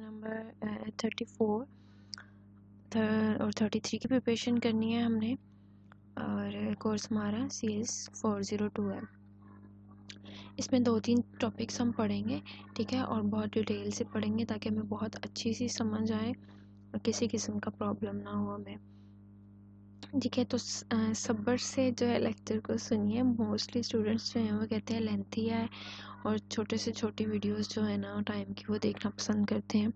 Number thirty four और thirty three की preparation करनी है हमने और कोर्स हमारा C S four zero two है इसमें दो तीन टॉपिक्स हम पढ़ेंगे ठीक है और बहुत डिटेल से पढ़ेंगे ताकि हमें बहुत अच्छी सी समझ आए और किसी किस्म का प्रॉब्लम ना हो हमें ठीक है तो सब्र से जो है लेक्चर को सुनिए मोस्टली स्टूडेंट्स जो हैं वो कहते हैं लेंथी है और छोटे से छोटी वीडियोस जो है ना टाइम की वो देखना पसंद करते हैं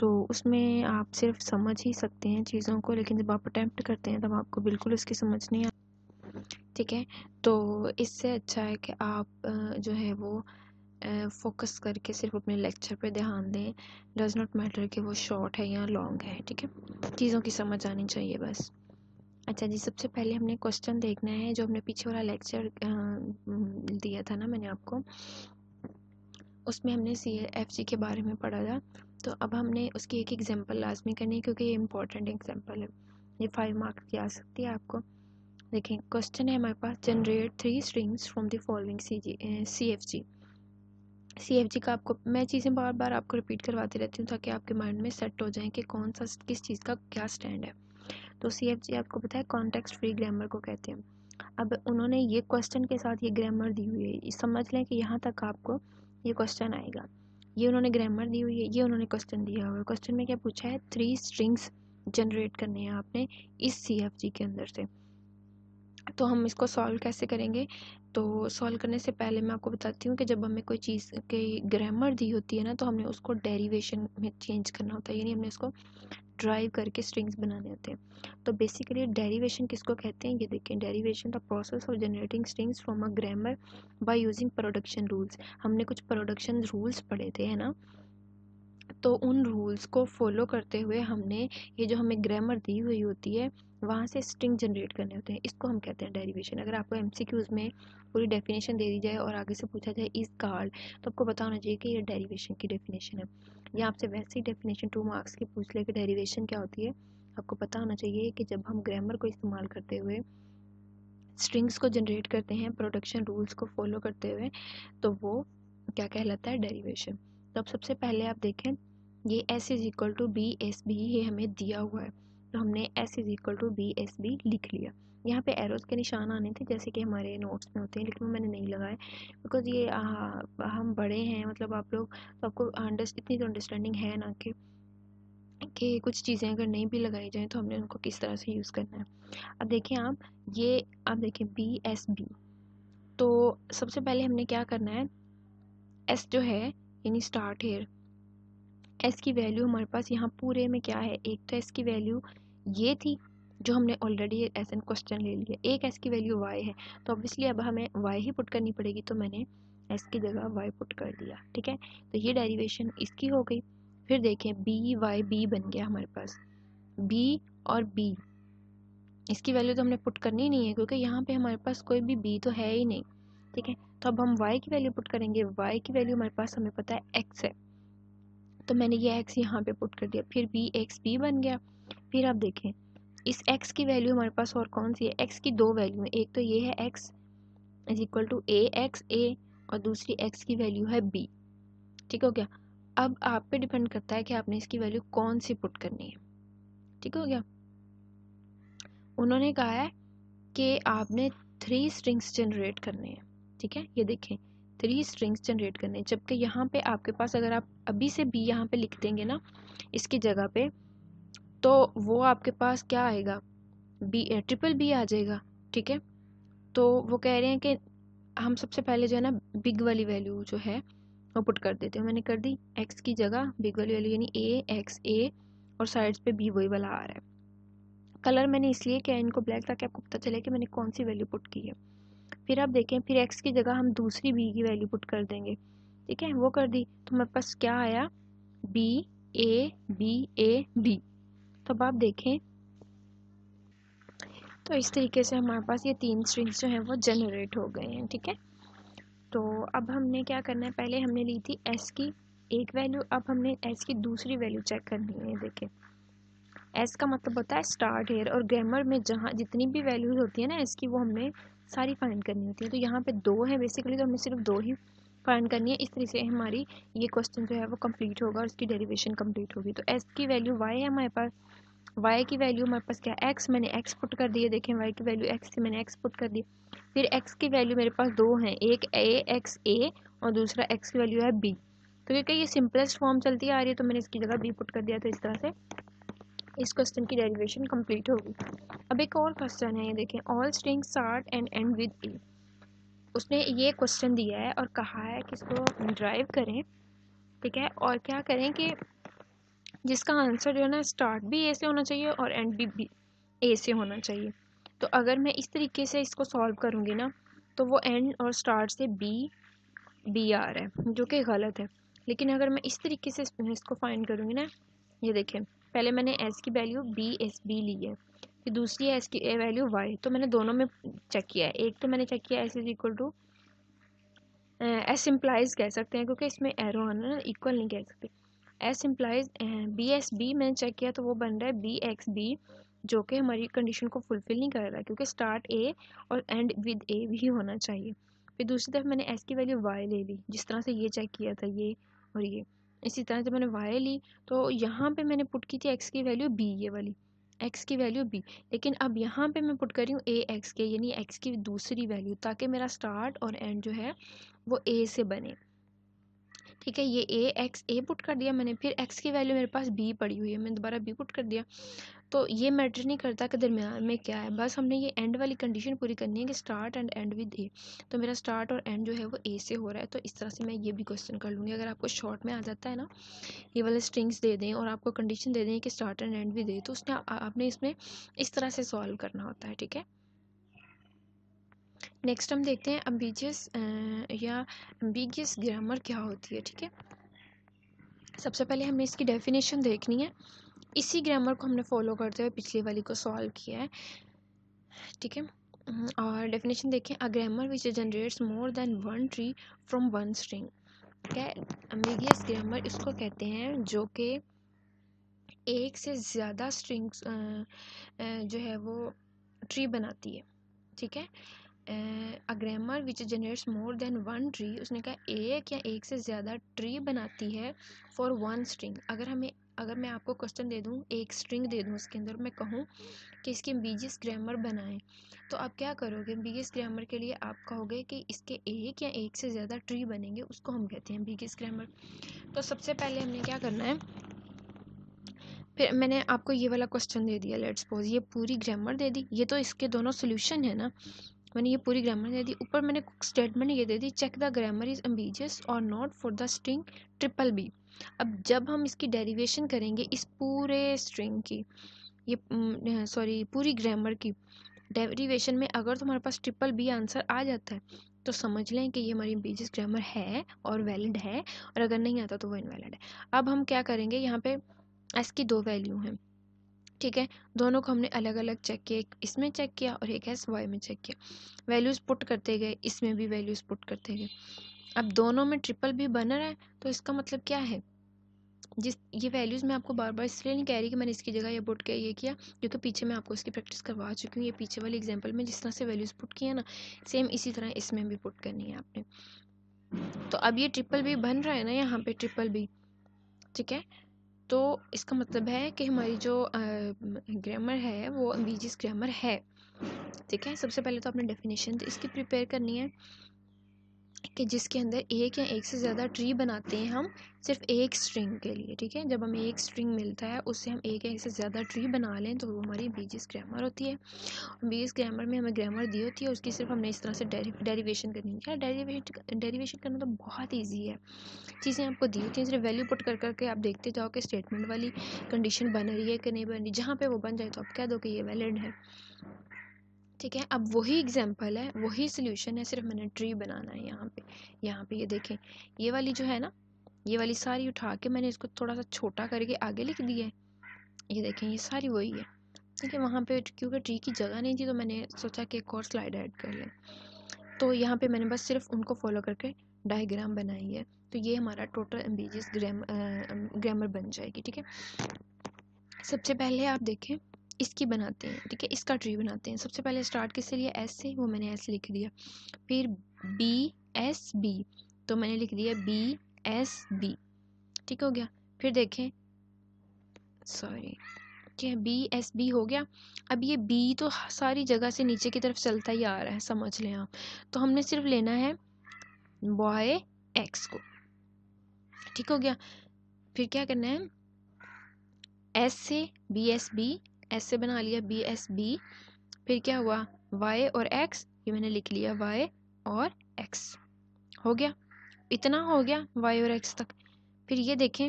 तो उसमें आप सिर्फ समझ ही सकते हैं चीज़ों को लेकिन जब आप अटैम्प्ट करते हैं तब आपको बिल्कुल उसकी समझ नहीं आती ठीक है तो इससे अच्छा है कि आप जो है वो फोकस करके सिर्फ अपने लेक्चर पे ध्यान दें डज़ नॉट मैटर कि वो शॉर्ट है या लॉन्ग है ठीक है चीज़ों की समझ आनी चाहिए बस अच्छा जी सबसे पहले हमने क्वेश्चन देखना है जो हमने पीछे वाला लेक्चर दिया था ना मैंने आपको उसमें हमने सी एफ जी के बारे में पढ़ा था तो अब हमने उसकी एक एग्जांपल लाजमी करनी है क्योंकि ये इंपॉर्टेंट एग्जांपल है ये फाइव मार्क्स की आ सकती है आपको देखें क्वेश्चन है हमारे पास generate three strings from the following C G C F G C F G का आपको मैं चीज़ें बार बार आपको रिपीट करवाती रहती हूँ ताकि आपके माइंड में सेट हो जाए कि कौन सा किस चीज़ का क्या स्टैंड है तो सी एफ जी आपको पता है कॉन्टेक्स्ट फ्री ग्रामर को कहते हैं अब उन्होंने ये क्वेश्चन के साथ ये ग्रामर दी हुई है समझ लें कि यहाँ तक आपको ये क्वेश्चन आएगा ये उन्होंने ग्रामर दी हुई है ये उन्होंने क्वेश्चन दिया हुआ है क्वेश्चन में क्या पूछा है थ्री स्ट्रिंग्स जनरेट करने हैं आपने इस सी एफ जी के अंदर से तो हम इसको सॉल्व कैसे करेंगे तो सॉल्व करने से पहले मैं आपको बताती हूँ कि जब हमें कोई चीज़ की ग्रामर दी होती है ना तो हमने उसको डेरिवेशन में चेंज करना होता है यानी हमने उसको ड्राइव करके स्ट्रिंग्स बनाने होते हैं तो बेसिकली डेरिवेशन किसको कहते हैं ये देखें derivation the process of generating strings from a grammar by using production rules हमने कुछ प्रोडक्शन रूल्स पढ़े थे है ना तो उन रूल्स को फॉलो करते हुए हमने ये जो हमें ग्रामर दी हुई होती है वहाँ से स्ट्रिंग जनरेट करने होते हैं इसको हम कहते हैं डेरिवेशन अगर आपको एम में पूरी डेफिनेशन दे दी जाए और आगे से पूछा जाए इस कार्ड तो आपको पता होना चाहिए कि ये डेरिवेशन की डेफिनेशन है या आपसे वैसे ही डेफिनेशन टू मार्क्स की पूछ ले कि डेरिवेशन क्या होती है आपको पता होना चाहिए कि जब हम ग्रामर को इस्तेमाल करते हुए स्ट्रिंग्स को जनरेट करते हैं प्रोडक्शन रूल्स को फॉलो करते हुए तो वो क्या कहलाता है डेरिवेशन तो अब सबसे पहले आप देखें ये S is equal to B S B ये हमें दिया हुआ है तो हमने S is equal to B S B लिख लिया यहाँ पे एरोज़ के निशान आने थे जैसे कि हमारे नोट्स में होते हैं लेकिन मैंने नहीं लगाए बिकॉज ये आ, हम बड़े हैं मतलब आप लोग तो आपको इतनी तो अंडरस्टैंडिंग है ना कि कि कुछ चीज़ें अगर नहीं भी लगाई जाएँ तो हमने उनको किस तरह से यूज़ करना है अब देखें आप ये आप देखें बी एस बी तो सबसे पहले हमने क्या करना है एस जो है यानी स्टार्ट हेयर एस की वैल्यू हमारे पास यहाँ पूरे में क्या है एक तो एस की वैल्यू ये थी जो हमने ऑलरेडी एस एन क्वेश्चन ले लिया एक एस की वैल्यू वाई है तो ऑब्वियसली अब हमें वाई ही पुट करनी पड़ेगी तो मैंने एस की जगह वाई पुट कर दिया ठीक है तो ये डेरिवेशन इसकी हो गई फिर देखें बी वाई बी बन गया हमारे पास बी और बी इसकी वैल्यू तो हमने पुट करनी नहीं है क्योंकि यहाँ पे हमारे पास कोई भी बी तो है ही नहीं ठीक है तो अब हम वाई की वैल्यू पुट करेंगे वाई की वैल्यू हमारे पास हमें पता है एक्स है तो मैंने ये एक्स यहाँ पे पुट कर दिया फिर बी एक्स बी बन गया फिर आप देखें इस x की वैल्यू हमारे पास और कौन सी है x की दो वैल्यू है एक तो ये है x is equal to A X A और दूसरी x की वैल्यू है b ठीक हो गया अब आप पे डिपेंड करता है कि आपने इसकी वैल्यू कौन सी पुट करनी है ठीक हो गया उन्होंने कहा है कि आपने थ्री स्ट्रिंग्स जनरेट करने हैं ठीक है ये देखें थ्री स्ट्रिंग्स जनरेट करने हैं जबकि यहाँ पे आपके पास अगर आप अभी से बी यहाँ पे लिख देंगे ना इसकी जगह पे तो वो आपके पास क्या आएगा बी ट्रिपल बी आ जाएगा ठीक है तो वो कह रहे हैं कि हम सबसे पहले जो है ना बिग वाली वैल्यू जो है वो पुट कर देते हैं मैंने कर दी एक्स की जगह बिग वाली वैल्यू यानी ए एक्स ए और साइड्स पे बी वही वाला आ रहा है कलर मैंने इसलिए किया इनको ब्लैक ताकि आपको पता चले कि मैंने कौन सी वैल्यू पुट की है फिर आप देखें फिर एक्स की जगह हम दूसरी बी की वैल्यू पुट कर देंगे ठीक है वो कर दी तो मेरे पास क्या आया B A B A B तो अब आप देखें तो इस तरीके से हमारे पास ये तीन स्ट्रिंग्स जो हैं वो जनरेट हो गए हैं ठीक है तो अब हमने क्या करना है पहले हमने ली थी एस की एक वैल्यू अब हमने एस की दूसरी वैल्यू चेक करनी है देखें एस का मतलब होता है स्टार्ट हेयर और ग्रामर में जहाँ जितनी भी वैल्यूज होती है ना एस की वो हमने सारी फाइंड करनी होती है तो यहाँ पे दो है बेसिकली तो हमने सिर्फ दो ही फाइंड करनी है इस तरह से हमारी ये क्वेश्चन जो है वो कंप्लीट होगा और उसकी डेरिवेशन कंप्लीट होगी तो एस की वैल्यू वाई है हमारे पास वाई की वैल्यू हमारे पास क्या एक्स मैंने एक्स पुट कर दिया देखें वाई की वैल्यू एक्स थी मैंने एक्स पुट कर दी फिर एक्स की वैल्यू मेरे पास दो हैं एक ए एक्स ए और दूसरा एक्स की वैल्यू है बी तो क्योंकि ये सिंपलेस्ट फॉर्म चलती आ रही है तो मैंने इसकी जगह बी पुट कर दिया तो इस तरह से इस क्वेश्चन की डेरिवेशन कंप्लीट होगी अब एक और क्वेश्चन है ये देखें all strings start and end with A उसने ये क्वेश्चन दिया है और कहा है कि इसको ड्राइव करें ठीक है और क्या करें कि जिसका आंसर जो है ना स्टार्ट भी ए से होना चाहिए और एंड भी ए से होना चाहिए तो अगर मैं इस तरीके से इसको सॉल्व करूँगी ना तो वो एंड और स्टार्ट से बी बी आ रहा है जो कि गलत है लेकिन अगर मैं इस तरीके से इसको फाइंड करूँगी ना ये देखें पहले मैंने एस की वैल्यू बी एस बी ली है फिर दूसरी है इसकी ए वैल्यू वाई तो मैंने दोनों में चेक किया है एक तो मैंने चेक किया S is equal to S implies कह सकते हैं क्योंकि इसमें एरो आना ना इक्वल नहीं कह सकते S implies B S B मैंने चेक किया तो वो बन रहा है बी एक्स बी जो कि हमारी कंडीशन को फुलफ़िल नहीं कर रहा क्योंकि स्टार्ट ए और एंड विद ए भी होना चाहिए फिर दूसरी तरफ मैंने एस की वैल्यू वाई ले ली जिस तरह से ये चेक किया था ये और ये इसी तरह जब मैंने वाई ली तो यहाँ पे मैंने पुट की थी एक्स की वैल्यू बी ये वाली एक्स की वैल्यू बी लेकिन अब यहाँ पे मैं पुट कर रही हूँ ए एक्स के यानी एक्स की दूसरी वैल्यू ताकि मेरा स्टार्ट और एंड जो है वो ए से बने ठीक है ये ए एक्स ए पुट कर दिया मैंने फिर एक्स की वैल्यू मेरे पास बी पड़ी हुई है मैंने दोबारा बी पुट कर दिया तो ये मैटर नहीं करता कि दरमियान में क्या है बस हमने ये एंड वाली कंडीशन पूरी करनी है कि start and end with A तो मेरा स्टार्ट और एंड जो है वो ए से हो रहा है तो इस तरह से मैं ये भी क्वेश्चन कर लूँगी अगर आपको शॉर्ट में आ जाता है ना ये वाले स्ट्रिंग्स दे दें और आपको कंडीशन दे दें कि स्टार्ट एंड एंड विद दे तो उसने आपने इसमें इस तरह से सॉल्व करना होता है ठीक है नेक्स्ट हम देखते हैं अम्बीजियस या अम्बीगियस ग्रामर क्या होती है ठीक है सबसे पहले हमें इसकी डेफिनेशन देखनी है इसी ग्रामर को हमने फॉलो करते हुए पिछली वाली को सॉल्व किया है ठीक है हम्म, और डेफिनेशन देखें a grammar which generates more than one tree from one string क्या अम्बिगियस ग्रामर इसको कहते हैं जो कि एक से ज़्यादा स्ट्रिंग्स जो है वो ट्री बनाती है ठीक है a grammar which generates more than one tree उसने कहा एक या एक से ज़्यादा ट्री बनाती है फॉर वन स्ट्रिंग अगर हमें अगर मैं आपको क्वेश्चन दे दूँ एक स्ट्रिंग दे दूँ उसके अंदर मैं कहूँ कि इसके बीजिस ग्रामर बनाएं तो आप क्या करोगे बीगिस ग्रामर के लिए आप कहोगे कि इसके एक या एक से ज़्यादा ट्री बनेंगे उसको हम कहते हैं बीगिस ग्रामर तो सबसे पहले हमने क्या करना है फिर मैंने आपको ये वाला क्वेश्चन दे दिया लेट सपोज ये पूरी ग्रामर दे दी ये तो इसके दोनों सोल्यूशन है ना मैंने ये पूरी ग्रामर दे दी ऊपर मैंने स्टेटमेंट ये दे दी check the grammar is ambiguous और not for the string triple B अब जब हम इसकी डेरिवेशन करेंगे इस पूरे स्ट्रिंग की ये सॉरी पूरी ग्रामर की डेरिवेशन में अगर तुम्हारे पास ट्रिपल बी आंसर आ जाता है तो समझ लें कि ये हमारी बेजिस ग्रामर है और वैलिड है और अगर नहीं आता तो वो इनवैलिड है अब हम क्या करेंगे यहाँ पे एस की दो वैल्यू हैं ठीक है दोनों को हमने अलग अलग चेक किया एक इसमें चेक किया और एक एस वाई में चेक किया वैल्यूज़ पुट करते गए इसमें भी वैल्यूज़ पुट करते गए अब दोनों में ट्रिपल भी बन रहा है तो इसका मतलब क्या है जिस ये वैल्यूज़ मैं आपको बार बार इसलिए नहीं कह रही कि मैंने इसकी जगह ये पुट किया ये किया क्योंकि पीछे मैं आपको इसकी प्रैक्टिस करवा चुकी हूँ ये पीछे वाले एग्जाम्पल में जिस तरह से वैल्यूज़ पुट किया ना सेम इसी तरह इसमें भी पुट करनी है आपने तो अब ये ट्रिपल भी बन रहा है ना यहाँ पे ट्रिपल भी ठीक है तो इसका मतलब है कि हमारी जो ग्रामर है वो अंग्रेजी ग्रामर है ठीक है सबसे पहले तो आपने डेफिनेशन इसकी प्रिपेयर करनी है कि जिसके अंदर एक या एक से ज़्यादा ट्री बनाते हैं हम सिर्फ एक स्ट्रिंग के लिए ठीक है जब हमें एक स्ट्रिंग मिलता है उससे हम एक या एक से ज़्यादा ट्री बना लें तो वो हमारी बीजिस ग्रामर होती है बीजिस ग्रामर में हमें ग्रामर दी होती है उसकी सिर्फ हमने इस तरह से डेरीवेशन करनी है डेरीवेशन डेरीवेशन करना तो बहुत ईजी है चीज़ें आपको दी होती हैं सिर्फ वैल्यू पुट कर करके आप देखते जाओ कि स्टेटमेंट वाली कंडीशन बन रही है कि नहीं बन रही जहाँ पर वो बन जाए तो आप कह दो कि ये वैलिड है ठीक है अब वही एग्जाम्पल है वही सोल्यूशन है सिर्फ मैंने ट्री बनाना है यहाँ पे यहाँ पे ये यह देखें ये वाली जो है ना ये वाली सारी उठा के मैंने इसको थोड़ा सा छोटा करके आगे लिख दिया है ये देखें ये सारी वही है ठीक है वहाँ पे क्योंकि ट्री की जगह नहीं थी तो मैंने सोचा कि एक और स्लाइड ऐड कर लें तो यहाँ पे मैंने बस सिर्फ उनको फॉलो करके डायग्राम बनाई है तो ये हमारा टोटल एम्बीजियस ग्रामर बन जाएगी ठीक है सबसे पहले आप देखें इसकी बनाते हैं ठीक है इसका ट्री बनाते हैं सबसे पहले स्टार्ट किससे लिया एस से वो मैंने एस लिख दिया फिर बी एस बी तो मैंने लिख दिया बी एस बी ठीक हो गया फिर देखें सॉरी ठीक है बी एस बी हो गया अब ये बी तो सारी जगह से नीचे की तरफ चलता ही आ रहा है समझ लें आप तो हमने सिर्फ लेना है बॉय एक्स को ठीक हो गया फिर क्या करना है एस से बी एस बी एस से बना लिया बी एस बी फिर क्या हुआ वाई और एक्स ये मैंने लिख लिया वाई और एक्स हो गया इतना हो गया वाई और एक्स तक फिर ये देखें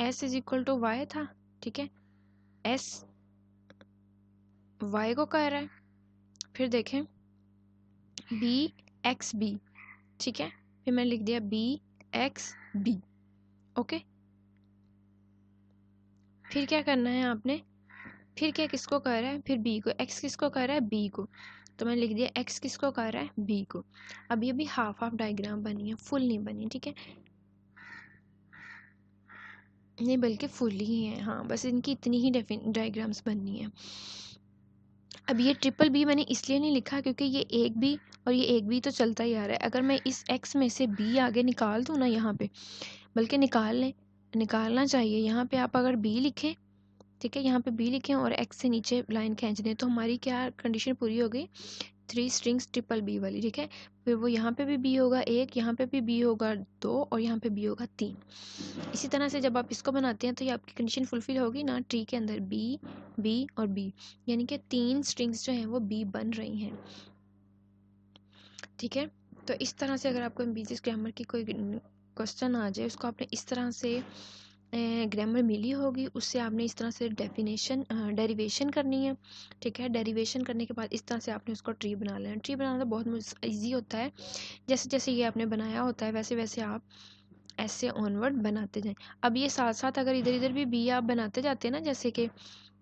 S is equal to Y था ठीक है एस वाई को कह रहा है फिर देखें बी एक्स बी ठीक है फिर मैंने लिख दिया बी एक्स बी ओके फिर क्या करना है आपने फिर क्या किसको कह रहा है फिर बी को एक्स किसको कह रहा है बी को तो मैंने लिख दिया एक्स किसको कह रहा है बी को अब ये भी हाफ हाफ डायग्राम बनी है फुल नहीं बनी ठीक है नहीं बल्कि फुल ही है हाँ बस इनकी इतनी ही डायग्राम्स बननी है अब ये ट्रिपल बी मैंने इसलिए नहीं लिखा क्योंकि ये एक बी और ये एक बी तो चलता ही आ रहा है अगर मैं इस एक्स में से बी आगे निकाल दूँ ना यहाँ पे बल्कि निकाल लें निकालना चाहिए यहाँ पे आप अगर बी लिखें ठीक है यहाँ पे बी लिखें और एक्स से नीचे लाइन खींच दें तो हमारी क्या कंडीशन पूरी हो गई थ्री स्ट्रिंग्स ट्रिपल बी वाली ठीक है फिर वो यहाँ पे भी बी होगा एक यहाँ पे भी बी होगा दो और यहाँ पे बी होगा तीन इसी तरह से जब आप इसको बनाते हैं तो ये आपकी कंडीशन फुलफिल होगी ना ट्री के अंदर बी बी और बी यानी कि तीन स्ट्रिंग्स जो हैं वो बी बन रही हैं ठीक है तो इस तरह से अगर आपको एम ग्रामर की कोई क्वेश्चन आ जाए उसको आपने इस तरह से ग्रामर मिली होगी उससे आपने इस तरह से डेफिनेशन डेरिवेशन करनी है ठीक है डेरिवेशन करने के बाद इस तरह से आपने उसको ट्री बना लेना ट्री बनाना तो बहुत ईजी होता है जैसे जैसे ये आपने बनाया होता है वैसे वैसे आप ऐसे ऑनवर्ड बनाते जाएं अब ये साथ साथ अगर इधर इधर भी बी आप बनाते जाते हैं ना जैसे कि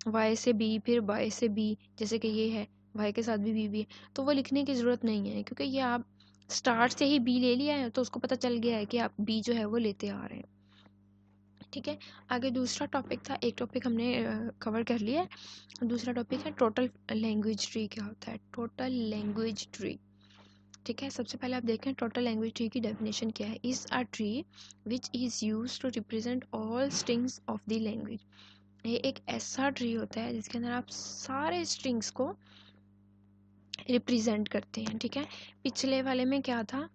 वाई से बी फिर वाई से बी जैसे कि ये है वाई के साथ भी बी बी है तो वो लिखने की ज़रूरत नहीं है क्योंकि ये आप स्टार्ट से ही बी ले लिया है तो उसको पता चल गया है कि आप बी जो है वो लेते आ रहे हैं ठीक है आगे दूसरा टॉपिक था एक टॉपिक हमने कवर कर लिया है दूसरा टॉपिक है टोटल लैंग्वेज ट्री क्या होता है टोटल लैंग्वेज ट्री ठीक है सबसे पहले आप देखें टोटल लैंग्वेज ट्री की डेफिनेशन क्या है is a tree which is use to represent all strings of the language ये एक ऐसा ट्री होता है जिसके अंदर आप सारे स्ट्रिंग्स को रिप्रेजेंट करते हैं ठीक है पिछले वाले में क्या था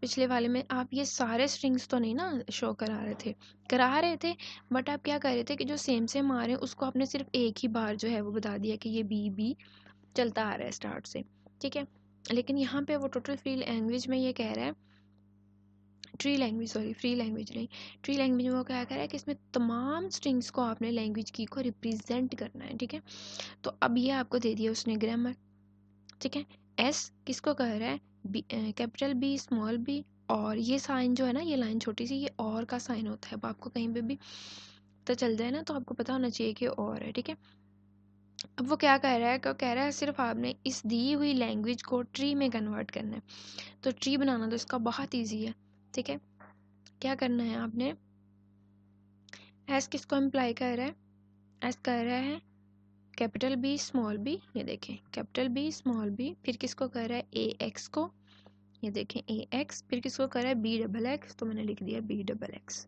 पिछले वाले में आप ये सारे स्ट्रिंग्स तो नहीं ना शो करा रहे थे करा रहे थे बट आप क्या कर रहे थे कि जो सेम सेम आ रहे हैं उसको आपने सिर्फ एक ही बार जो है वो बता दिया कि ये बी बी चलता आ रहा है स्टार्ट से ठीक है लेकिन यहाँ पे वो टोटल फ्री लैंग्वेज में ये कह रहा है tree language sorry free language नहीं ट्री लैंग्वेज में वो क्या कह रहा है कि इसमें तमाम स्ट्रिंग्स को आपने लैंग्वेज की को रिप्रेजेंट करना है ठीक है तो अब ये आपको दे दिया उसने ग्रामर ठीक है एस किसको कह रहा है B capital B small B और ये साइन जो है ना ये लाइन छोटी सी ये और का साइन होता है अब आपको कहीं पे भी पता तो चल जाए ना तो आपको पता होना चाहिए कि और है ठीक है अब वो क्या कह रहा है क्या कह रहा है सिर्फ आपने इस दी हुई लैंग्वेज को ट्री में कन्वर्ट करना है तो ट्री बनाना तो इसका बहुत ईजी है ठीक है क्या करना है आपने एस किसको इम्प्लाई कर रहा है एस कर रहा है कैपिटल बी स्मॉल बी ये देखें कैपिटल बी स्मॉल बी फिर किसको कह रहा है ए एक्स को ये देखें ए एक्स फिर किसको कह रहा है बी डबल एक्स तो मैंने लिख दिया बी डबल एक्स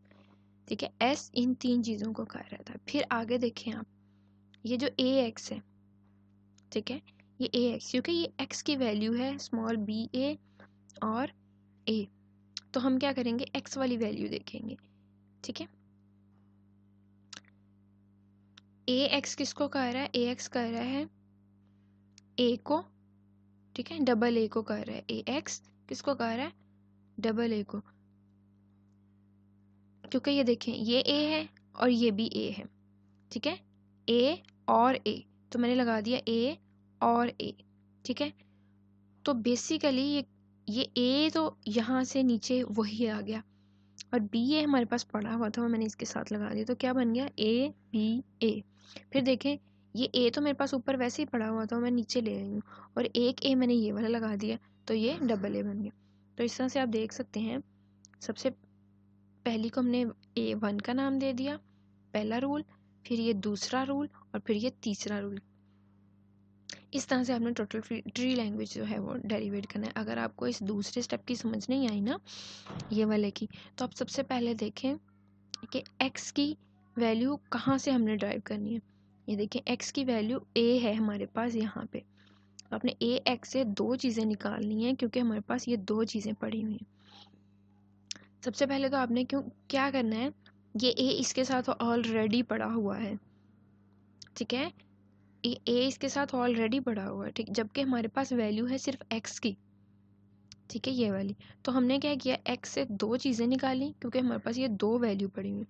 ठीक है एस इन तीन चीज़ों को कर रहा था फिर आगे देखें आप ये जो ए एक्स है ठीक है ये ए एक्स क्योंकि ये एक्स की वैल्यू है स्मॉल बी ए और ए तो हम क्या करेंगे एक्स वाली वैल्यू देखेंगे ठीक है ए एक्स किस को कह रहा है ए एक्स कह रहा है ए को ठीक है डबल ए को कह रहा है ए एक्स किस को कह रहा है डबल ए को क्योंकि ये देखें ये ए है और ये भी ए है ठीक है ए और ए तो मैंने लगा दिया ए और ए ठीक है तो बेसिकली ये ये ए तो यहाँ से नीचे वही आ गया और बी ए हमारे पास पड़ा हुआ था मैंने इसके साथ लगा दिया तो क्या बन गया ए बी ए फिर देखें ये ए तो मेरे पास ऊपर वैसे ही पड़ा हुआ था मैं नीचे ले आई हूँ और एक ए मैंने ये वाला लगा दिया तो ये डबल ए बन गया तो इस तरह से आप देख सकते हैं सबसे पहली को हमने ए वन का नाम दे दिया पहला रूल फिर ये दूसरा रूल और फिर ये तीसरा रूल इस तरह से आपने टोटल ट्री लैंग्वेज जो है वो डेरीवेट करना है अगर आपको इस दूसरे स्टेप की समझ नहीं आई ना ये वाले की तो आप सबसे पहले देखें कि एक्स की वैल्यू कहाँ से हमने ड्राइव करनी है ये देखें एक्स की वैल्यू ए है हमारे पास यहाँ पे तो आपने ए एक्स से दो चीज़ें निकालनी हैं क्योंकि हमारे पास ये दो चीज़ें पड़ी हुई हैं सबसे पहले तो आपने क्यों क्या करना है ये ए इसके साथ ऑलरेडी पड़ा हुआ है ठीक है ए ए इसके साथ ऑलरेडी बढ़ा हुआ है ठीक जबकि हमारे पास वैल्यू है सिर्फ एक्स की ठीक है ये वाली तो हमने क्या किया एक्स से दो चीज़ें निकाली क्योंकि हमारे पास ये दो वैल्यू पड़ी हुई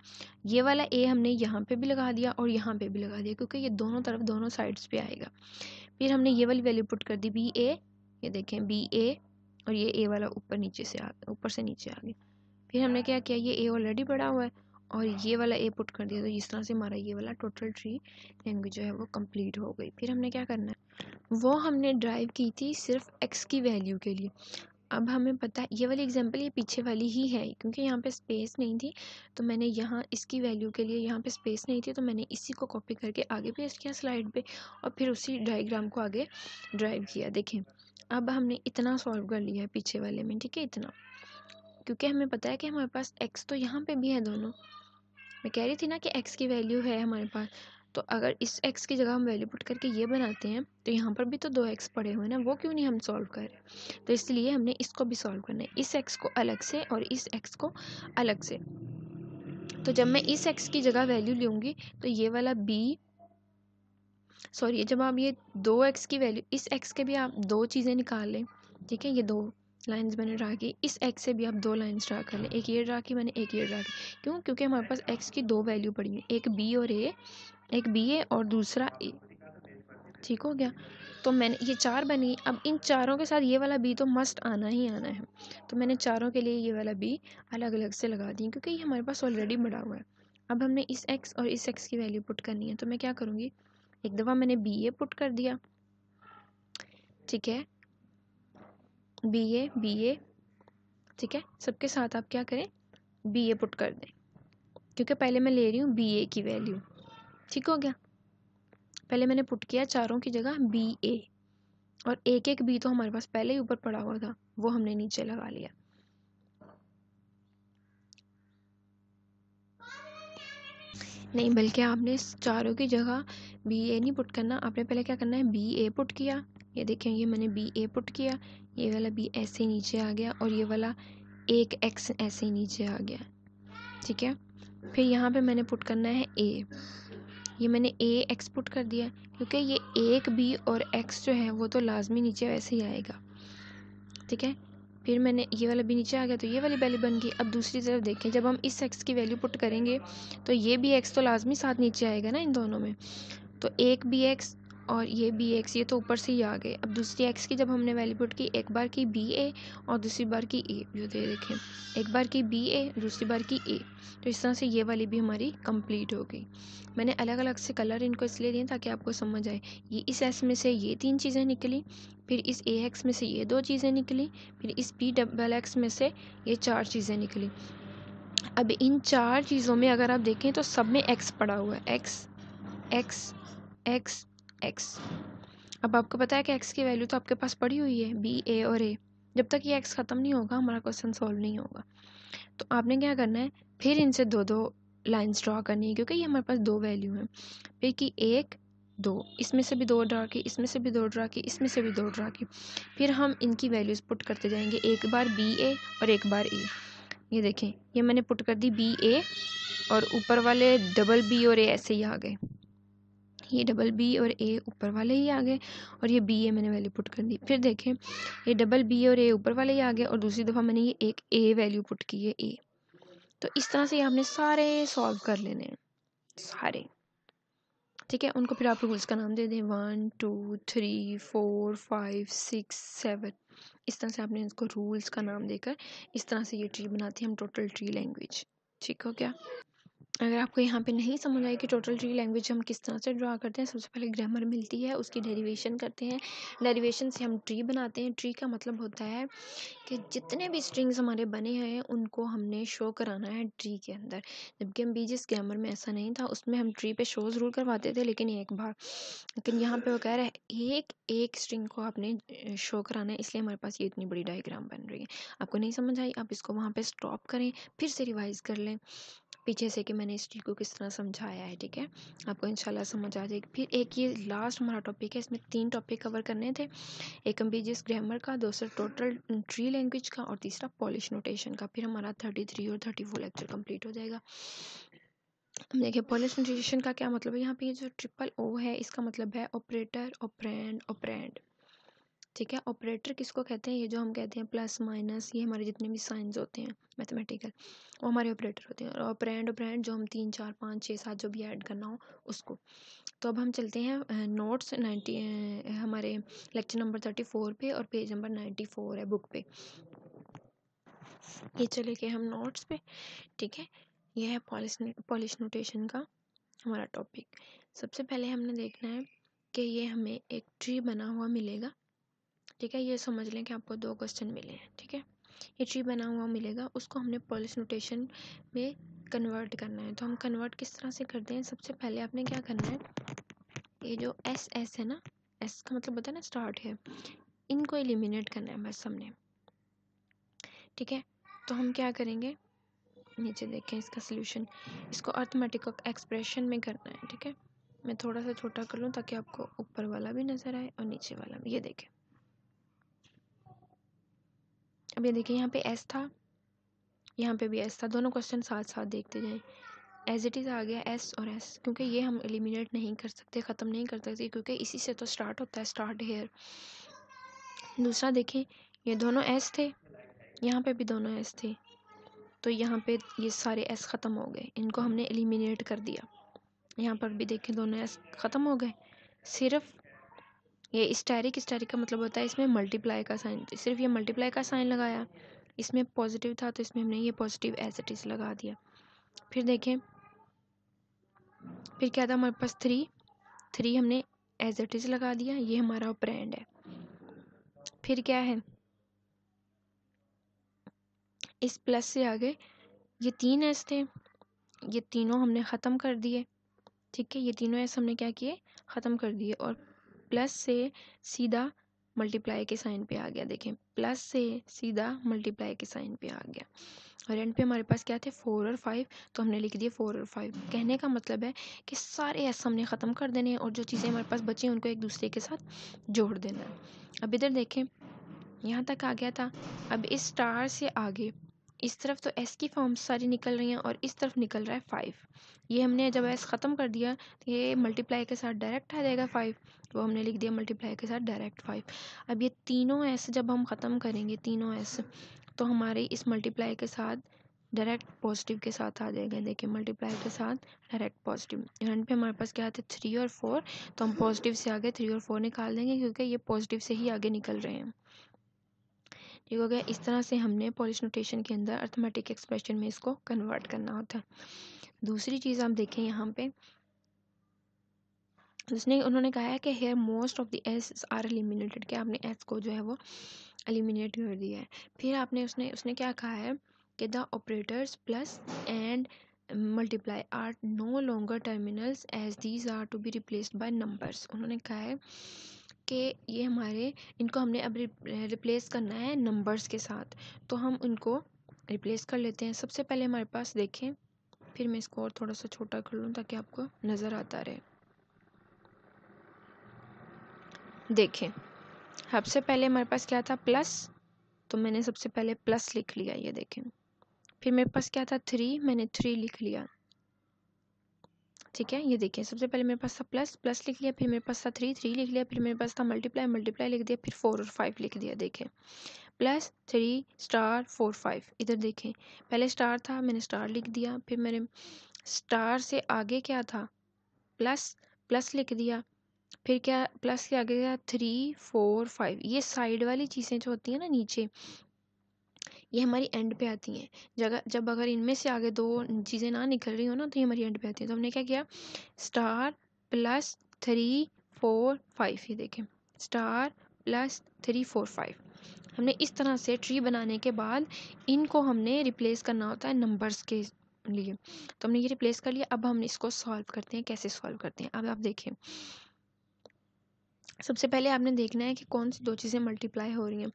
ये वाला ए हमने यहाँ पे भी लगा दिया और यहाँ पे भी लगा दिया क्योंकि ये दोनों तरफ दोनों साइड्स पे आएगा फिर हमने ये वाली वैल्यू पुट कर दी बी ए ये देखें बी ए और ये ए वाला ऊपर नीचे से आ ऊपर से नीचे आ गया फिर हमने क्या किया ये ए ऑलरेडी बढ़ा हुआ है और हाँ। ये वाला ए पुट कर दिया तो इस तरह से हमारा ये वाला टोटल ट्री लैंग्वेज जो है वो कंप्लीट हो गई फिर हमने क्या करना है वो हमने ड्राइव की थी सिर्फ एक्स की वैल्यू के लिए अब हमें पता है ये वाली एग्जांपल ये पीछे वाली ही है क्योंकि यहाँ पे स्पेस नहीं थी तो मैंने यहाँ इसकी वैल्यू के लिए यहाँ पे स्पेस नहीं थी तो मैंने इसी को कॉपी करके आगे पेस्ट किया स्लाइड पे और फिर उसी डायग्राम को आगे ड्राइव किया देखें अब हमने इतना सॉल्व कर लिया है पीछे वाले में ठीक है इतना क्योंकि हमें पता है कि हमारे पास एक्स तो यहाँ पर भी है दोनों मैं कह रही थी ना कि एक्स की वैल्यू है हमारे पास तो अगर इस एक्स की जगह हम वैल्यू पुट करके ये बनाते हैं तो यहाँ पर भी तो दो एक्स पड़े हुए हैं ना वो क्यों नहीं हम सॉल्व कर रहे तो इसलिए हमने इसको भी सॉल्व करना है इस एक्स को अलग से और इस एक्स को अलग से तो जब मैं इस एक्स की जगह वैल्यू लूँगी तो ये वाला बी सॉरी जब आप ये दो एक्स की वैल्यू इस एक्स के भी आप दो चीज़ें निकाल लें ठीक है ये दो लाइंस मैंने ड्रा की इस एक्स से भी आप दो लाइंस ड्रा कर लें एक ये ड्रा की मैंने एक ये ड्रा की क्यों क्योंकि हमारे पास एक्स की दो वैल्यू पड़ी है एक बी और ए एक बी ए और दूसरा ए ठीक हो गया तो मैंने ये चार बनी अब इन चारों के साथ ये वाला बी तो मस्ट आना ही आना है तो मैंने चारों के लिए ये वाला बी अलग अलग से लगा दी क्योंकि ये हमारे पास ऑलरेडी बड़ा हुआ है अब हमने इस एक्स और इस एक्स की वैल्यू पुट करनी है तो मैं क्या करूँगी एक दफ़ा मैंने बी ए पुट कर दिया ठीक है बी ए बी ए ठीक है सबके साथ आप क्या करें बी ए पुट कर दें क्योंकि पहले मैं ले रही हूँ बी ए की वैल्यू ठीक हो गया पहले मैंने पुट किया चारों की जगह बी ए और एक एक बी तो हमारे पास पहले ही ऊपर पड़ा हुआ था वो हमने नीचे लगा लिया नहीं बल्कि आपने चारों की जगह बी ए नहीं पुट करना आपने पहले क्या करना है बी ए पुट किया ये देखें ये मैंने बी ए पुट किया ये वाला बी ऐसे नीचे आ गया और ये वाला एक एक्स ऐसे नीचे आ गया ठीक है फिर यहाँ पे मैंने पुट करना है ए ये मैंने ए एक्स पुट कर दिया क्योंकि ये एक बी और एक्स जो है वो तो लाजमी नीचे वैसे ही आएगा ठीक है फिर मैंने ये वाला भी नीचे आ गया तो ये वाली वैल्यू बन गई अब दूसरी तरफ देखें जब हम इस एक्स की वैल्यू पुट करेंगे तो ये भी एक्स तो लाजमी साथ नीचे आएगा ना इन दोनों में तो एक बी एक्स और ये बी एक्स ये तो ऊपर से ही आ गए अब दूसरी एक्स की जब हमने वैल्यू पुट की एक बार की बी ए और दूसरी बार की ए जो दे देखें एक बार की बी ए दूसरी बार की ए तो इस तरह से ये वाली भी हमारी कंप्लीट हो गई मैंने अलग अलग से कलर इनको इसलिए दिए ताकि आपको समझ आए ये इस एस में से ये तीन चीज़ें निकली फिर इस ए एक्स में से ये दो चीज़ें निकली फिर इस बी डबल एक्स में से ये चार चीज़ें निकली अब इन चार चीज़ों में अगर आप देखें तो सब में एक्स पड़ा हुआ है एक्स एक्स एक्स एक्स अब आपको पता है कि एक्स की वैल्यू तो आपके पास पड़ी हुई है बी ए और ए जब तक ये एक्स ख़त्म नहीं होगा हमारा क्वेश्चन सॉल्व नहीं होगा तो आपने क्या करना है फिर इनसे दो दो लाइन्स ड्रा करनी है क्योंकि ये हमारे पास दो वैल्यू हैं फिर कि एक दो इसमें से भी दो ड्रा की इसमें से भी दो ड्रा की इसमें से भी दो ड्रा की फिर हम इनकी वैल्यूज़ पुट करते जाएंगे एक बार बी ए और एक बार ए ये देखें ये मैंने पुट कर दी बी ए और ऊपर वाले डबल बी और ए ऐसे ही आ गए ये डबल बी और ए ऊपर वाले ही आ गए और ये बी ए मैंने वैल्यू पुट कर दी फिर देखें ये डबल बी और ए ऊपर वाले ही आ गए और दूसरी दफ़ा मैंने ये एक ए वैल्यू पुट की है ए तो इस तरह से आपने सारे सॉल्व कर लेने हैं सारे ठीक है उनको फिर आप रूल्स का नाम दे दें one two three four five six seven इस तरह से आपने इसको रूल्स का नाम देकर इस तरह से ये ट्री बनाती है हम टोटल ट्री लैंग्वेज ठीक हो क्या अगर आपको यहाँ पे नहीं समझ आए कि टोटल ट्री लैंग्वेज हम किस तरह से ड्रा करते हैं सबसे पहले ग्रामर मिलती है उसकी डेरिवेशन करते हैं डेरिवेशन से हम ट्री बनाते हैं ट्री का मतलब होता है कि जितने भी स्ट्रिंग्स हमारे बने हैं उनको हमने शो कराना है ट्री के अंदर जबकि हम बीजिस ग्रामर में ऐसा नहीं था उसमें हम ट्री पर शो ज़रूर करवाते थे लेकिन एक बार लेकिन यहाँ पर वो कह रहे हैं एक एक स्ट्रिंग को आपने शो कराना है इसलिए हमारे पास ये इतनी बड़ी डाइग्राम बन रही है आपको नहीं समझ आई आप इसको वहाँ पर स्टॉप करें फिर से रिवाइज़ कर लें पीछे से कि मैंने इस चीज़ को किस तरह समझाया है ठीक है आपको शाला समझ आ जाएगी फिर एक ये लास्ट हमारा टॉपिक है इसमें तीन टॉपिक कवर करने थे एक एम्बिजियस ग्रामर का दूसरा टोटल ट्री लैंग्वेज का और तीसरा पॉलिश नोटेशन का फिर हमारा थर्टी थ्री और थर्टी फोर लेक्चर कम्प्लीट हो जाएगा देखिए पॉलिश नोटेशन का क्या मतलब है यहाँ पे जो ट्रिपल ओ है इसका मतलब है ऑपरेटर ऑपरेंड ऑपरेंड ठीक है ऑपरेटर किसको कहते हैं ये जो हम कहते हैं प्लस माइनस ये हमारे जितने भी साइंस होते हैं मैथमेटिकल वो हमारे ऑपरेटर होते हैं और ऑपरेंड ऑपरेंड जो हम तीन चार पाँच छः सात जो भी ऐड करना हो उसको तो अब हम चलते हैं नोट्स नाइन्टी हमारे लेक्चर नंबर थर्टी फोर पे और पेज नंबर नाइन्टी फोर है बुक पे ये चले गए हम नोट्स पे ठीक है यह है पॉलिश पॉलिश नोटेशन का हमारा टॉपिक सबसे पहले हमने देखना है कि ये हमें एक ट्री बना हुआ मिलेगा ठीक है ये समझ लें कि आपको दो क्वेश्चन मिले हैं ठीक है ये ट्री बना हुआ मिलेगा उसको हमने पॉलिस नोटेशन में कन्वर्ट करना है तो हम कन्वर्ट किस तरह से करते हैं सबसे पहले आपने क्या करना है ये जो एस एस है ना एस का मतलब बता ना स्टार्ट है इनको एलिमिनेट करना है बस हमने ठीक है तो हम क्या करेंगे नीचे देखें इसका सोल्यूशन इसको अर्थमेटिक एक्सप्रेशन में करना है ठीक है मैं थोड़ा सा छोटा कर लूँ ताकि आपको ऊपर वाला भी नज़र आए और नीचे वाला भी ये देखें अब ये देखिए यहाँ पे एस था यहाँ पे भी एस था दोनों क्वेश्चन साथ साथ देखते जाए एज इट इज़ आ गया एस और एस क्योंकि ये हम एलिमिनेट नहीं कर सकते ख़त्म नहीं कर सकते क्योंकि इसी से तो स्टार्ट होता है स्टार्ट हेयर दूसरा देखें ये दोनों एस थे यहाँ पे भी दोनों एस थे तो यहाँ पे ये सारे एस ख़त्म हो गए इनको हमने एलिमिनेट कर दिया यहाँ पर भी देखें दोनों एस ख़त्म हो गए सिर्फ ये स्टैरिक स्टैरिक का मतलब होता है इसमें मल्टीप्लाई का साइन सिर्फ ये मल्टीप्लाई का साइन लगाया इसमें पॉजिटिव था तो इसमें हमने ये पॉजिटिव एज इट इज़ लगा दिया फिर देखें फिर क्या था हमारे पास थ्री थ्री हमने एज इट इज़ लगा दिया ये हमारा ऑपरेंड है फिर क्या है इस प्लस से आगे ये तीन एस थे ये तीनों हमने ख़त्म कर दिए ठीक है ये तीनों एस हमने क्या किए ख़त्म कर दिए और प्लस से सीधा मल्टीप्लाई के साइन पे आ गया देखें प्लस से सीधा मल्टीप्लाई के साइन पे आ गया और एंड पे हमारे पास क्या थे फोर और फाइव तो हमने लिख दिए फोर और फाइव कहने का मतलब है कि सारे एस हमने ख़त्म कर देने हैं और जो चीज़ें हमारे पास बची हैं उनको एक दूसरे के साथ जोड़ देना है अब इधर देखें यहाँ तक आ गया था अब इस स्टार से आगे इस तरफ तो एस की फॉर्म्स सारी निकल रही हैं और इस तरफ निकल रहा है फाइव ये हमने जब एस ख़त्म कर दिया तो ये मल्टीप्लाई के साथ डायरेक्ट आ जाएगा फाइव वो हमने लिख दिया मल्टीप्लाई के साथ डायरेक्ट फाइव अब ये तीनों एस जब हम ख़त्म करेंगे तीनों एस तो हमारे इस मल्टीप्लाई के साथ डायरेक्ट पॉजिटिव के साथ आ जाएगा देखिए मल्टीप्लाई के साथ डायरेक्ट पॉजिटिव एंड पे हमारे पास क्या आते थ्री और फोर तो हम पॉजिटिव से आगे थ्री और फोर निकाल देंगे क्योंकि ये पॉजिटिव से ही आगे निकल रहे हैं ठीक हो गया इस तरह से हमने पॉलिश नोटेशन के अंदर अर्थमेटिक एक्सप्रेशन में इसको कन्वर्ट करना होता है दूसरी चीज़ आप देखें यहाँ पे उसने उन्होंने कहा है कि here most of the S are eliminated के आपने एस को जो है वो एलिमिनेट कर दिया है फिर आपने उसने उसने क्या कहा है कि the operators plus and multiply are no longer terminals as these are to be replaced by numbers उन्होंने कहा है कि ये हमारे इनको हमने अब रिप्लेस करना है नंबर्स के साथ तो हम उनको रिप्लेस कर लेते हैं सबसे पहले हमारे पास देखें फिर मैं इसको और थोड़ा सा छोटा कर लूँ ताकि आपको नज़र आता रहे देखें सबसे पहले हमारे पास क्या था प्लस तो मैंने सबसे पहले प्लस लिख लिया ये देखें फिर मेरे पास क्या था थ्री मैंने थ्री लिख लिया ठीक है ये देखिए सबसे पहले मेरे पास था प्लस प्लस लिख लिया फिर मेरे पास था थ्री थ्री लिख लिया फिर मेरे पास था मल्टीप्लाई मल्टीप्लाई लिख दिया फिर फोर और फाइव लिख दिया देखें plus three star four five इधर देखें पहले स्टार था मैंने स्टार लिख दिया फिर मैंने स्टार से आगे क्या था प्लस प्लस लिख दिया फिर क्या प्लस के आगे क्या थ्री फोर फाइव ये साइड वाली चीज़ें जो होती हैं ना नीचे ये हमारी एंड पे आती हैं जगह जब अगर इनमें से आगे दो चीज़ें ना निकल रही हो ना तो ये हमारी एंड पे आती हैं तो हमने क्या किया star plus three four five ये देखें star plus three four five हमने इस तरह से ट्री बनाने के बाद इनको हमने रिप्लेस करना होता है नंबर्स के लिए तो हमने ये रिप्लेस कर लिया अब हम इसको सॉल्व करते हैं कैसे सॉल्व करते हैं अब आप देखें सबसे पहले आपने देखना है कि कौन सी दो चीज़ें मल्टीप्लाई हो रही हैं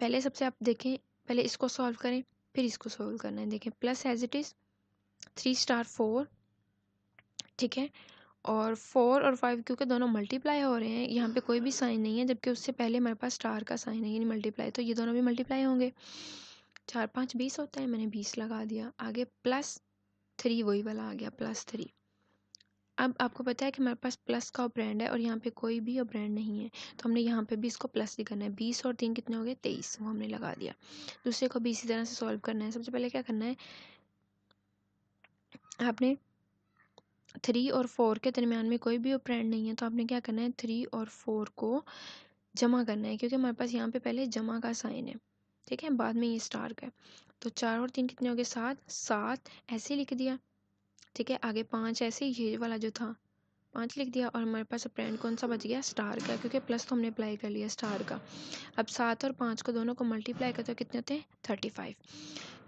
पहले सबसे आप देखें पहले इसको सॉल्व करें फिर इसको सॉल्व करना है देखें plus as it is three star four ठीक है और फोर और फाइव क्योंकि दोनों मल्टीप्लाई हो रहे हैं यहाँ पे कोई भी साइन नहीं है जबकि उससे पहले हमारे पास स्टार का साइन है यानी मल्टीप्लाई तो ये दोनों भी मल्टीप्लाई होंगे चार पाँच बीस होता है मैंने बीस लगा दिया आगे प्लस थ्री वही वाला आ गया प्लस थ्री अब आपको पता है कि हमारे पास प्लस का ब्रांड है और यहाँ पे कोई भी ब्रांड नहीं है तो हमने यहाँ पे भी इसको प्लस ही करना है बीस और तीन कितने हो गए तेईस वो हमने लगा दिया दूसरे को भी इसी तरह से सॉल्व करना है सबसे पहले क्या करना है आपने थ्री और फोर के दरमियान में कोई भी ब्रांड नहीं है तो आपने क्या करना है थ्री और फोर को जमा करना है क्योंकि हमारे पास यहाँ पे पहले जमा का साइन है ठीक है बाद में ये स्टार का है तो चार और तीन कितने हो गए सात सात ऐसे लिख दिया ठीक है आगे पाँच ऐसे ये वाला जो था पाँच लिख दिया और हमारे पास अप्रेंड कौन सा बच गया स्टार का क्योंकि प्लस तो हमने अप्लाई कर लिया स्टार का अब सात और पाँच को दोनों को मल्टीप्लाई करते हो कितने होते हैं थर्टी फाइव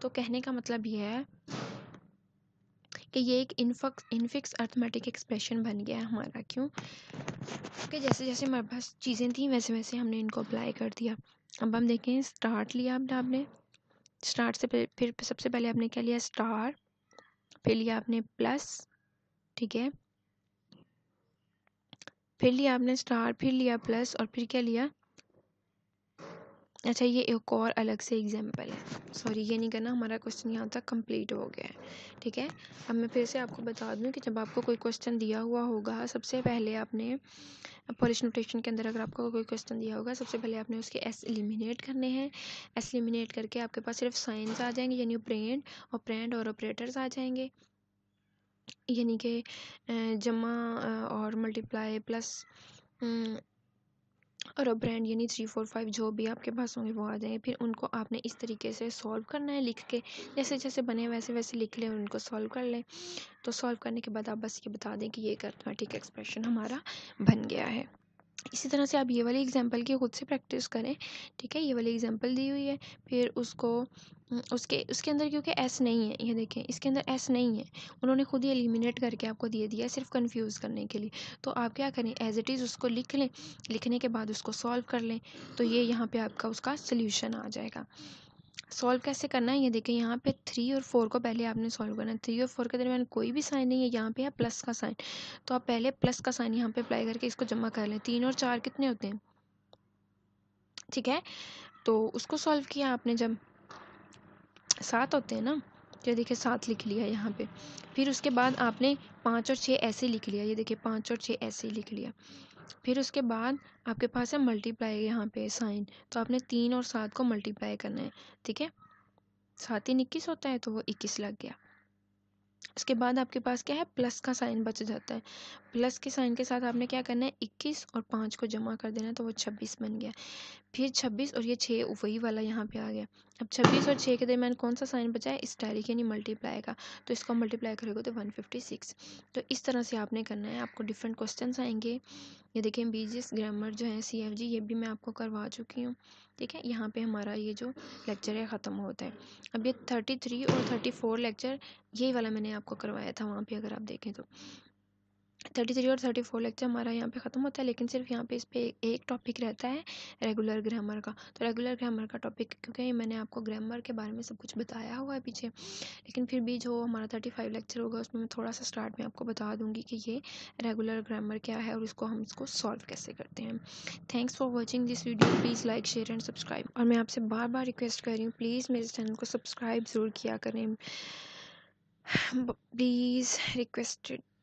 तो कहने का मतलब ये है कि ये एक इनफक्स इनफिक्स अर्थमेटिक एक्सप्रेशन बन गया है हमारा क्यों क्योंकि जैसे जैसे हमारे पास चीज़ें थी वैसे वैसे हमने इनको अप्लाई कर दिया अब हम देखें स्टार्ट लिया आपने आपने स्टार्ट से फिर सबसे पहले आपने क्या लिया स्टार फिर लिया आपने प्लस ठीक है फिर लिया आपने स्टार फिर लिया प्लस और फिर क्या लिया अच्छा ये एक और अलग से एग्जाम्पल है सॉरी ये नहीं करना हमारा क्वेश्चन यहाँ तक कंप्लीट हो गया है ठीक है अब मैं फिर से आपको बता दूँ कि जब आपको कोई क्वेश्चन दिया हुआ होगा सबसे पहले आपने पॉलिश नोटेशन के अंदर अगर आपको कोई क्वेश्चन दिया होगा सबसे पहले आपने उसके एस एलिमिनेट करने हैं एस एलिमिनेट करके आपके पास सिर्फ साइंस आ जाएंगे यानी ब्रेंड ऑपरेंड और ऑपरेटर्स आ जाएंगे यानी कि जमा और मल्टीप्लाई हम्म, प्लस और अब ब्रांड यानी थ्री फोर फाइव जो भी आपके पास होंगे वो आ जाएंगे फिर उनको आपने इस तरीके से सॉल्व करना है लिख के जैसे जैसे बने वैसे वैसे लिख लें उनको सॉल्व कर लें तो सॉल्व करने के बाद आप बस ये बता दें कि ये अर्थमेटिक एक्सप्रेशन हमारा बन गया है इसी तरह से आप ये वाली एग्ज़ाम्पल की ख़ुद से प्रैक्टिस करें ठीक है ये वाली एग्ज़ाम्पल दी हुई है फिर उसको उसके उसके अंदर क्योंकि एस नहीं है ये देखें इसके अंदर एस नहीं है उन्होंने खुद ही एलिमिनेट करके आपको दे दिया सिर्फ कंफ्यूज करने के लिए तो आप क्या करें एज इट इज़ उसको लिख लें लिखने के बाद उसको सॉल्व कर लें तो ये यहाँ पे आपका उसका सोल्यूशन आ जाएगा सॉल्व कैसे करना है ये देखिए यहाँ पे थ्री और फोर को पहले आपने सॉल्व करना है थ्री और फोर के दरमियान कोई भी साइन नहीं है यहाँ पे है प्लस का साइन तो आप पहले प्लस का साइन यहाँ पे अप्लाई करके इसको जमा कर लें तीन और चार कितने होते हैं ठीक है तो उसको सॉल्व किया आपने जब सात होते हैं ना ये देखिए सात लिख लिया यहाँ पे फिर उसके बाद आपने पाँच और छः ऐसे लिख लिया ये देखिए पाँच और छः ऐसे लिख लिया फिर उसके बाद आपके पास है मल्टीप्लाई यहाँ पे साइन तो आपने तीन और सात को मल्टीप्लाई करना है ठीक है सात तीन इक्कीस होता है तो वो इक्कीस लग गया उसके बाद आपके पास क्या है प्लस का साइन बच जाता है प्लस के साइन के साथ आपने क्या करना है इक्कीस और पाँच को जमा कर देना है तो वो छब्बीस बन गया फिर छब्बीस और ये छः वही वाला यहाँ पे आ गया अब छब्बीस और छः के दरमियान कौन सा साइन बचा है इस डायरेक्ट यानी मल्टीप्लाई का तो इसको मल्टीप्लाई करेगा तो वन फिफ्टी सिक्स तो इस तरह से आपने करना है आपको डिफरेंट क्वेश्चन आएंगे ये देखिए बीजिस ग्रामर जो है सी एफ जी ये भी मैं आपको करवा चुकी हूँ ठीक है यहाँ पे हमारा ये जो लेक्चर है ख़त्म होता है अब ये थर्टी थ्री और थर्टी फोर लेक्चर यही वाला मैंने आपको करवाया था वहाँ पे अगर आप देखें तो थर्टी थ्री और थर्टी फोर लेक्चर हमारा यहाँ पे ख़त्म होता है लेकिन सिर्फ यहाँ पे इस पर एक टॉपिक रहता है रेगुलर ग्रामर का तो रेगुलर ग्रामर का टॉपिक क्योंकि मैंने आपको ग्रामर के बारे में सब कुछ बताया हुआ है पीछे लेकिन फिर भी जो हमारा थर्टी फाइव लेक्चर होगा उसमें मैं थोड़ा सा स्टार्ट में आपको बता दूँगी कि ये रेगुलर ग्रामर क्या है और इसको हम इसको सॉल्व कैसे करते हैं thanks for watching this video please like share and subscribe और मैं आपसे बार बार रिक्वेस्ट कर रही हूँ प्लीज़ मेरे चैनल को सब्सक्राइब ज़रूर किया करें प्लीज़ रिक्वेस्टेड